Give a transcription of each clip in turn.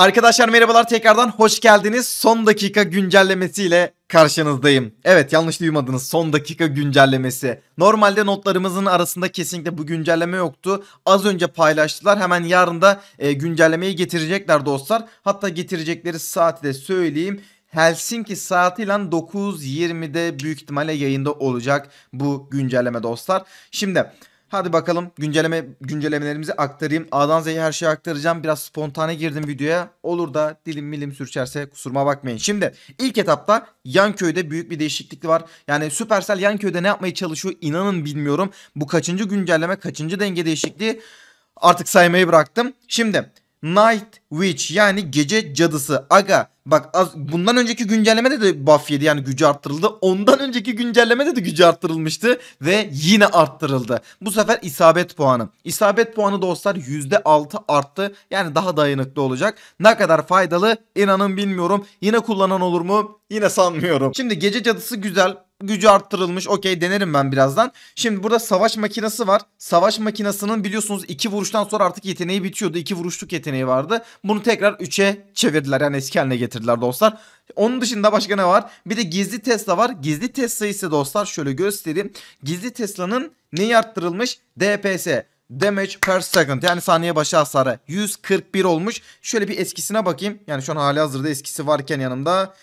Arkadaşlar merhabalar tekrardan hoş geldiniz. Son dakika güncellemesiyle karşınızdayım. Evet yanlış duymadınız son dakika güncellemesi. Normalde notlarımızın arasında kesinlikle bu güncelleme yoktu. Az önce paylaştılar hemen yarın da e, güncellemeyi getirecekler dostlar. Hatta getirecekleri saati de söyleyeyim. Helsinki saatiyle 9.20'de büyük ihtimalle yayında olacak bu güncelleme dostlar. Şimdi Hadi bakalım güncelleme güncellemelerimizi aktarayım. A'dan Z'ye her şeyi aktaracağım. Biraz spontane girdim videoya. Olur da dilim milim sürçerse kusuruma bakmayın. Şimdi ilk etapta Yan köyde büyük bir değişiklik var. Yani Supercell köyde ne yapmaya çalışıyor inanın bilmiyorum. Bu kaçıncı güncelleme, kaçıncı denge değişikliği artık saymayı bıraktım. Şimdi Night Witch yani gece cadısı. Aga bak az, bundan önceki güncellemede de buff yedi yani gücü arttırıldı. Ondan önceki güncellemede de gücü arttırılmıştı ve yine arttırıldı. Bu sefer isabet puanı. İsabet puanı dostlar %6 arttı. Yani daha dayanıklı olacak. Ne kadar faydalı inanın bilmiyorum. Yine kullanan olur mu? Yine sanmıyorum. Şimdi gece cadısı güzel gücü arttırılmış. Okey denerim ben birazdan. Şimdi burada savaş makinesi var. Savaş makinesinin biliyorsunuz iki vuruştan sonra artık yeteneği bitiyordu. İki vuruşluk yeteneği vardı. Bunu tekrar 3'e çevirdiler. Yani eski haline getirdiler dostlar. Onun dışında başka ne var? Bir de gizli Tesla var. Gizli Tesla ise dostlar şöyle göstereyim. Gizli Tesla'nın neyi arttırılmış? DPS. Damage per second yani saniye başı hasarı 141 olmuş. Şöyle bir eskisine bakayım. Yani şu an hali hazırda eskisi varken yanımda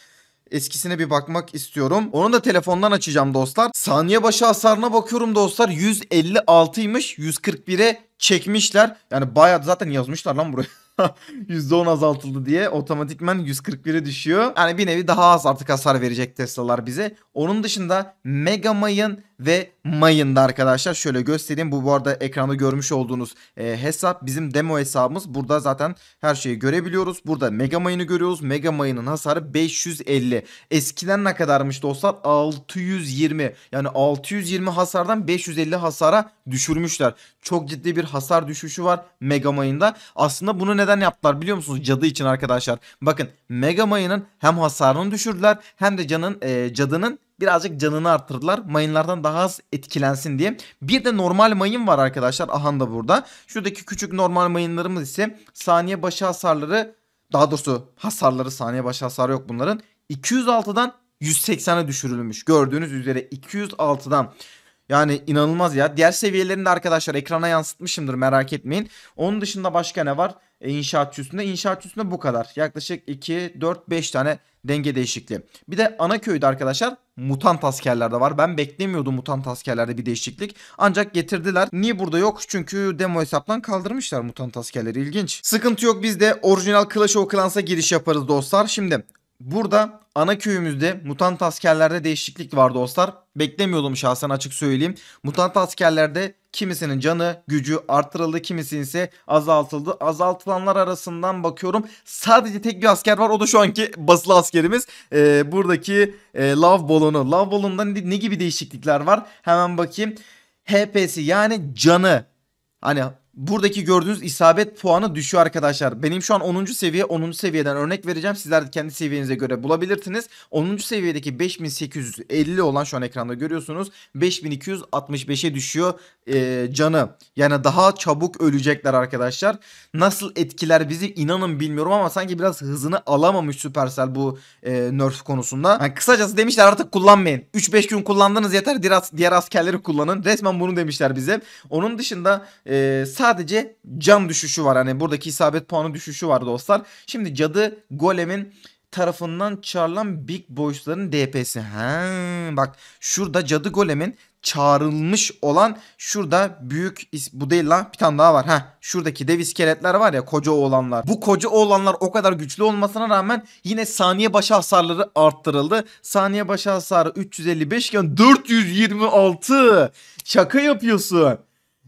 Eskisine bir bakmak istiyorum. Onu da telefondan açacağım dostlar. Saniye başı hasarına bakıyorum dostlar. 156'ymış. 141'e çekmişler. Yani bayağı zaten yazmışlar lan buraya. %10 azaltıldı diye otomatikman 141'e düşüyor. Yani bir nevi daha az artık hasar verecek Tesla'lar bize. Onun dışında Mega Mayın ve Mayın'da arkadaşlar şöyle göstereyim. Bu bu arada ekranda görmüş olduğunuz e, hesap bizim demo hesabımız. Burada zaten her şeyi görebiliyoruz. Burada Mega Mayın'ı görüyoruz. Mega Mayın'ın hasarı 550. Eskiden ne kadarmış dostlar? 620. Yani 620 hasardan 550 hasara düşürmüşler. Çok ciddi bir hasar düşüşü var Mega Mayın'da. Aslında bunu ne neden yaptılar biliyor musunuz cadı için arkadaşlar. Bakın Mega Mayı'nın hem hasarını düşürdüler hem de canın e, cadının birazcık canını arttırdılar. Mayınlardan daha az etkilensin diye. Bir de normal mayın var arkadaşlar. Ahan da burada. Şuradaki küçük normal mayınlarımız ise saniye başı hasarları daha doğrusu hasarları saniye başı hasarı yok bunların. 206'dan 180'e düşürülmüş. Gördüğünüz üzere 206'dan yani inanılmaz ya. Diğer seviyelerinde arkadaşlar ekrana yansıtmışımdır merak etmeyin. Onun dışında başka ne var? E, inşaatçı üstünde. İnşaatçı üstünde bu kadar. Yaklaşık 2, 4, 5 tane denge değişikliği. Bir de ana köyde arkadaşlar mutant askerlerde var. Ben beklemiyordum mutant askerlerde bir değişiklik. Ancak getirdiler. Niye burada yok? Çünkü demo hesaptan kaldırmışlar mutant askerleri. İlginç. Sıkıntı yok. Biz de orijinal Clash of Clans'a giriş yaparız dostlar. Şimdi Burada ana köyümüzde mutant askerlerde değişiklik var dostlar. Beklemiyordum şahsen açık söyleyeyim. Mutant askerlerde kimisinin canı, gücü arttırıldı, kimisinin ise azaltıldı. Azaltılanlar arasından bakıyorum. Sadece tek bir asker var. O da şu anki basılı askerimiz. Ee, buradaki e, Love Balon'u. Love Balon'da ne, ne gibi değişiklikler var? Hemen bakayım. HP'si yani canı. Hani buradaki gördüğünüz isabet puanı düşüyor arkadaşlar. Benim şu an 10. seviye 10. seviyeden örnek vereceğim. Sizler de kendi seviyenize göre bulabilirsiniz. 10. seviyedeki 5850 olan şu an ekranda görüyorsunuz. 5265'e düşüyor e, canı. Yani daha çabuk ölecekler arkadaşlar. Nasıl etkiler bizi inanın bilmiyorum ama sanki biraz hızını alamamış Supercell bu e, nerf konusunda. Yani kısacası demişler artık kullanmayın. 3-5 gün kullandınız yeter diğer, diğer askerleri kullanın. Resmen bunu demişler bize. Onun dışında e, sadece sadece can düşüşü var. Hani buradaki isabet puanı düşüşü var dostlar. Şimdi cadı golemin tarafından çağrılan Big Boys'ların DP'si. Ha, bak şurada Cadı Golem'in çağrılmış olan şurada büyük bu değil lan bir tane daha var. Ha şuradaki dev iskeletler var ya koca oğlanlar. Bu koca oğlanlar o kadar güçlü olmasına rağmen yine saniye başı hasarları arttırıldı. Saniye başı hasarı 355 iken 426. Şaka yapıyorsun.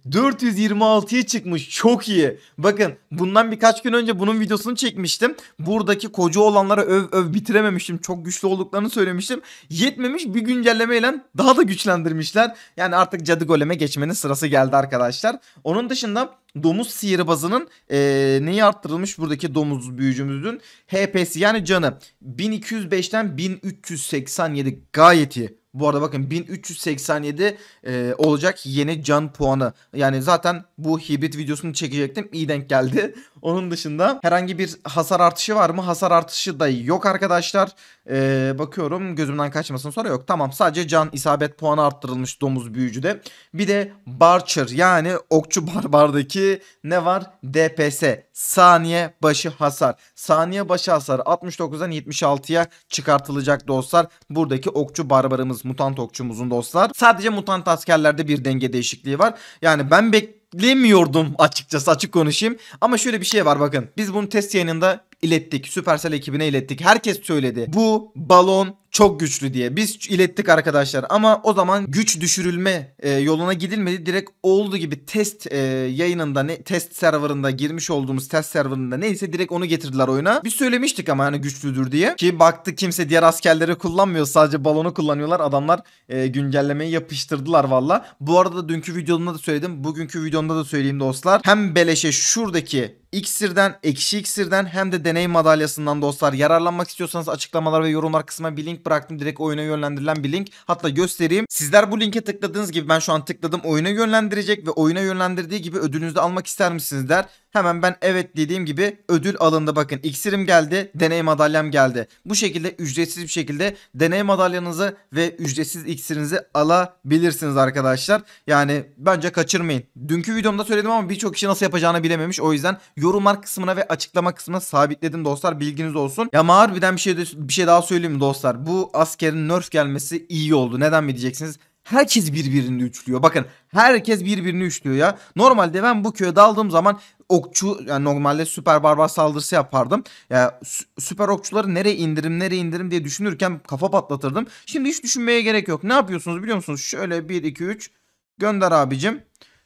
426'ya çıkmış çok iyi. Bakın bundan birkaç gün önce bunun videosunu çekmiştim. Buradaki koca olanlara öv öv bitirememiştim. Çok güçlü olduklarını söylemiştim. Yetmemiş bir güncellemeyle daha da güçlendirmişler. Yani artık cadı goleme geçmenin sırası geldi arkadaşlar. Onun dışında domuz sihirbazının e, neyi arttırılmış buradaki domuz büyücümüzün HP'si yani canı 1205'ten 1387 gayet iyi. Bu arada bakın 1387 e, olacak yeni can puanı. Yani zaten bu hibrit videosunu çekecektim. İyi denk geldi. Onun dışında herhangi bir hasar artışı var mı? Hasar artışı da yok arkadaşlar. E, bakıyorum gözümden kaçmasın sonra yok. Tamam sadece can isabet puanı arttırılmış domuz büyücüde. Bir de Barcher yani okçu barbardaki ne var? DPS saniye başı hasar. Saniye başı hasar 69'dan 76'ya çıkartılacak dostlar. Buradaki okçu barbarımız okçumuz, mutant okçumuzun dostlar. Sadece mutant askerlerde bir denge değişikliği var. Yani ben beklemiyordum açıkçası açık konuşayım. Ama şöyle bir şey var bakın. Biz bunu test yayınında ilettik. Süpersel ekibine ilettik. Herkes söyledi. Bu balon çok güçlü diye. Biz ilettik arkadaşlar ama o zaman güç düşürülme e, yoluna gidilmedi. Direkt olduğu gibi test e, yayınında ne test serverında girmiş olduğumuz test serverında neyse direkt onu getirdiler oyuna. Biz söylemiştik ama hani güçlüdür diye. Ki baktı kimse diğer askerleri kullanmıyor. Sadece balonu kullanıyorlar. Adamlar e, güncellemeyi yapıştırdılar valla. Bu arada dünkü videomda da söyledim. Bugünkü videomda da söyleyeyim dostlar. Hem beleşe şuradaki iksirden, ekşi iksirden hem de deney madalyasından dostlar yararlanmak istiyorsanız açıklamalar ve yorumlar kısmına bir link bıraktım. Direkt oyuna yönlendirilen bir link. Hatta göstereyim. Sizler bu linke tıkladığınız gibi ben şu an tıkladım oyuna yönlendirecek ve oyuna yönlendirdiği gibi ödülünüzü almak ister misiniz der. Hemen ben evet dediğim gibi ödül alındı. Bakın iksirim geldi, deney madalyam geldi. Bu şekilde ücretsiz bir şekilde deney madalyanızı ve ücretsiz iksirinizi alabilirsiniz arkadaşlar. Yani bence kaçırmayın. Dünkü videomda söyledim ama birçok kişi nasıl yapacağını bilememiş. O yüzden yorumlar kısmına ve açıklama kısmına sabitledim dostlar. Bilginiz olsun. Ya harbiden bir şey, bir şey daha söyleyeyim dostlar? Bu askerin nerf gelmesi iyi oldu. Neden mi diyeceksiniz? Herkes birbirini üçlüyor. Bakın herkes birbirini üçlüyor ya. Normalde ben bu köye daldığım zaman okçu yani normalde süper barbar saldırısı yapardım. Ya süper okçuları nereye indirim nereye indirim diye düşünürken kafa patlatırdım. Şimdi hiç düşünmeye gerek yok. Ne yapıyorsunuz biliyor musunuz? Şöyle 1 2 3 gönder abicim.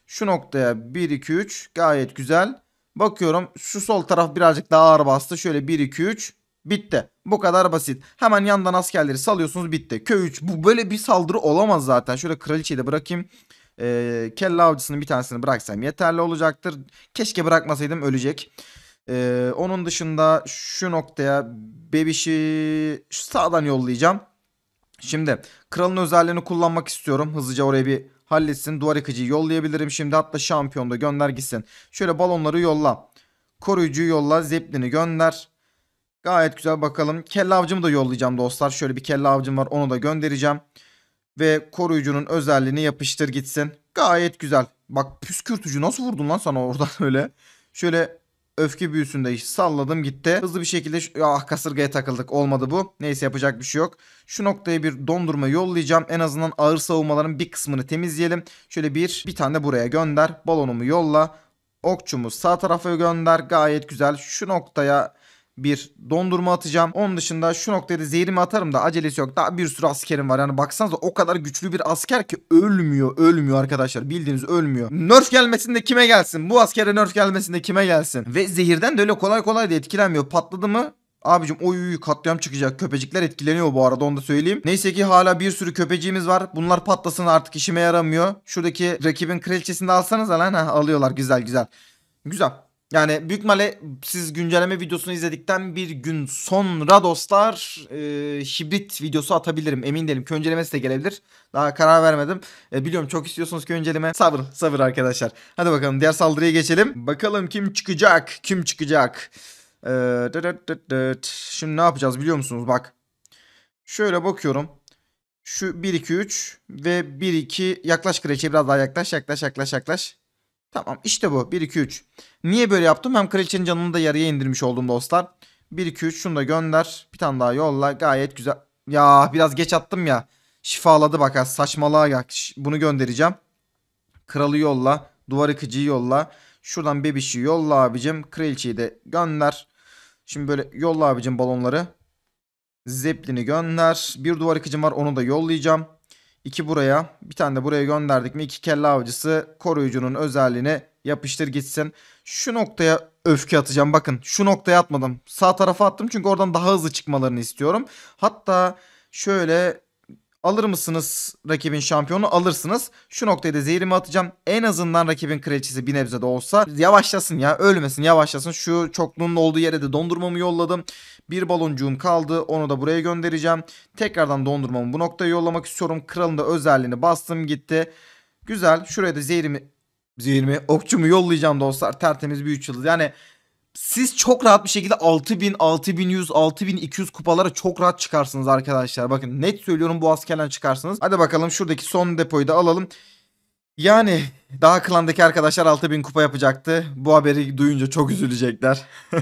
Şu noktaya 1 2 3 gayet güzel. Bakıyorum şu sol taraf birazcık daha ağır bastı. Şöyle 1 2 3 Bitti. Bu kadar basit. Hemen yandan askerleri salıyorsunuz bitti. Köy 3. Bu böyle bir saldırı olamaz zaten. Şöyle kraliçeyi de bırakayım. Ee, kelle avcısının bir tanesini bıraksam yeterli olacaktır. Keşke bırakmasaydım ölecek. Ee, onun dışında şu noktaya bebişi sağdan yollayacağım. Şimdi kralın özelliğini kullanmak istiyorum. Hızlıca oraya bir halletsin. Duvar yıkıcıyı yollayabilirim. Şimdi hatta şampiyonda gönder gitsin. Şöyle balonları yolla. Koruyucuyu yolla. Zeplin'i gönder. Gayet güzel bakalım. Kelle avcımı da yollayacağım dostlar. Şöyle bir kelle avcım var onu da göndereceğim. Ve koruyucunun özelliğini yapıştır gitsin. Gayet güzel. Bak püskürtücü nasıl vurdun lan sana oradan öyle. Şöyle öfke büyüsünde salladım gitti. Hızlı bir şekilde ah kasırgaya takıldık olmadı bu. Neyse yapacak bir şey yok. Şu noktaya bir dondurma yollayacağım. En azından ağır savunmaların bir kısmını temizleyelim. Şöyle bir bir tane buraya gönder. Balonumu yolla. Okçumu sağ tarafa gönder. Gayet güzel. Şu noktaya bir dondurma atacağım. Onun dışında şu noktaya da zehrimi atarım da acelesi yok. Daha bir sürü askerim var. Yani baksanıza o kadar güçlü bir asker ki ölmüyor. Ölmüyor arkadaşlar. Bildiğiniz ölmüyor. Nerf gelmesinde kime gelsin? Bu askere nerf gelmesinde kime gelsin? Ve zehirden de öyle kolay kolay da etkilenmiyor. Patladı mı Abicim oy oy katliam çıkacak. Köpecikler etkileniyor bu arada onu da söyleyeyim. Neyse ki hala bir sürü köpeciğimiz var. Bunlar patlasın artık işime yaramıyor. Şuradaki rakibin kraliçesini de alsanız lan. Ha, alıyorlar güzel güzel. Güzel. Yani büyük ihtimalle siz güncelleme videosunu izledikten bir gün sonra dostlar e, hibrit videosu atabilirim. Emin değilim. Köncelemesi de gelebilir. Daha karar vermedim. E, biliyorum çok istiyorsunuz könceleme. Sabır sabır arkadaşlar. Hadi bakalım diğer saldırıya geçelim. Bakalım kim çıkacak? Kim çıkacak? E, dıt dıt dıt dıt. Şimdi ne yapacağız biliyor musunuz? Bak. Şöyle bakıyorum. Şu 1-2-3 ve 1-2 yaklaş kreçe biraz daha yaklaş yaklaş yaklaş yaklaş. Tamam işte bu 1-2-3. Niye böyle yaptım? Hem kraliçenin canını da yarıya indirmiş oldum dostlar. 1-2-3 şunu da gönder. Bir tane daha yolla gayet güzel. Ya biraz geç attım ya. Şifaladı bak ha saçmalığa ya. Bunu göndereceğim. Kralı yolla. Duvar yıkıcıyı yolla. Şuradan bebişi yolla abicim. Kraliçeyi de gönder. Şimdi böyle yolla abicim balonları. Zeplini gönder. Bir duvar yıkıcım var onu da yollayacağım. 2 buraya. Bir tane de buraya gönderdik mi? 2 kelle avcısı koruyucunun özelliğini yapıştır gitsin. Şu noktaya öfke atacağım. Bakın şu noktaya atmadım. Sağ tarafa attım çünkü oradan daha hızlı çıkmalarını istiyorum. Hatta şöyle Alır mısınız rakibin şampiyonu? Alırsınız. Şu noktaya da zehrimi atacağım. En azından rakibin kraliçesi bir nebze de olsa yavaşlasın ya. Ölmesin yavaşlasın. Şu çokluğun olduğu yere de dondurmamı yolladım. Bir baloncuğum kaldı. Onu da buraya göndereceğim. Tekrardan dondurmamı bu noktaya yollamak istiyorum. Kralın da özelliğini bastım gitti. Güzel. Şuraya da zehrimi zehrimi okçumu yollayacağım dostlar. Tertemiz bir 3 yıldız. Yani siz çok rahat bir şekilde 6000, 6100, 6200 kupalara çok rahat çıkarsınız arkadaşlar. Bakın net söylüyorum bu askerden çıkarsınız. Hadi bakalım şuradaki son depoyu da alalım. Yani daha klandaki arkadaşlar 6000 kupa yapacaktı. Bu haberi duyunca çok üzülecekler.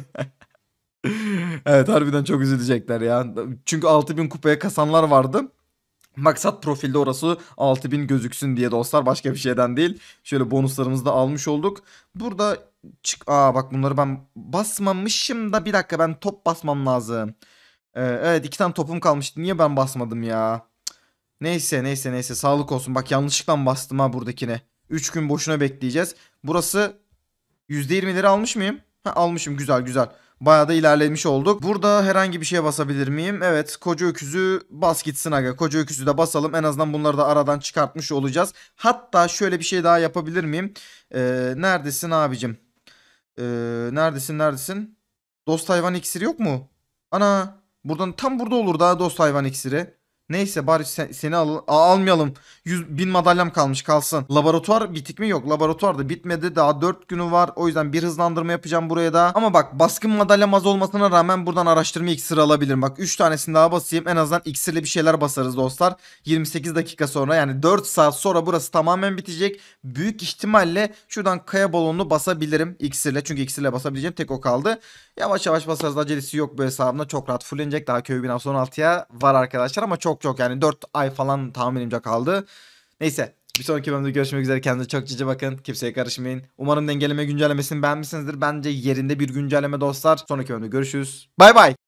evet harbiden çok üzülecekler ya. Çünkü 6000 kupaya kasanlar vardı. Maksat profilde orası 6000 gözüksün diye dostlar başka bir şeyden değil. Şöyle bonuslarımızı da almış olduk. Burada çık aa bak bunları ben basmamışım da bir dakika ben top basmam lazım. Ee, evet iki tane topum kalmıştı. Niye ben basmadım ya? Neyse neyse neyse sağlık olsun. Bak yanlışlıkla bastım ha buradakine. 3 gün boşuna bekleyeceğiz. Burası %20'leri almış mıyım? Ha, almışım güzel güzel. Bayağı da ilerlemiş olduk. Burada herhangi bir şeye basabilir miyim? Evet koca öküzü bas gitsin aga. Koca öküzü de basalım. En azından bunları da aradan çıkartmış olacağız. Hatta şöyle bir şey daha yapabilir miyim? Ee, neredesin abicim? Ee, neredesin neredesin? Dost hayvan iksiri yok mu? Ana buradan tam burada olur daha dost hayvan iksiri. Neyse bari sen, seni al, almayalım. 100 bin madalyam kalmış kalsın. Laboratuvar bitik mi? Yok laboratuvar da bitmedi. Daha 4 günü var. O yüzden bir hızlandırma yapacağım buraya da. Ama bak baskın madalyam az olmasına rağmen buradan araştırma iksiri alabilirim. Bak 3 tanesini daha basayım. En azından iksirle bir şeyler basarız dostlar. 28 dakika sonra yani 4 saat sonra burası tamamen bitecek. Büyük ihtimalle şuradan kaya balonunu basabilirim iksirle. Çünkü iksirle basabileceğim tek o kaldı. Yavaş yavaş basarız. Acelesi yok bu hesabında. Çok rahat fullenecek. Daha köy binası 16'ya var arkadaşlar. Ama çok çok yani 4 ay falan tahminimce kaldı. Neyse. Bir sonraki bölümde görüşmek üzere. Kendinize çok cici bakın. Kimseye karışmayın. Umarım dengeleme güncellemesini beğenmişsinizdir. Bence yerinde bir güncelleme dostlar. Sonraki bölümde görüşürüz. Bay bay.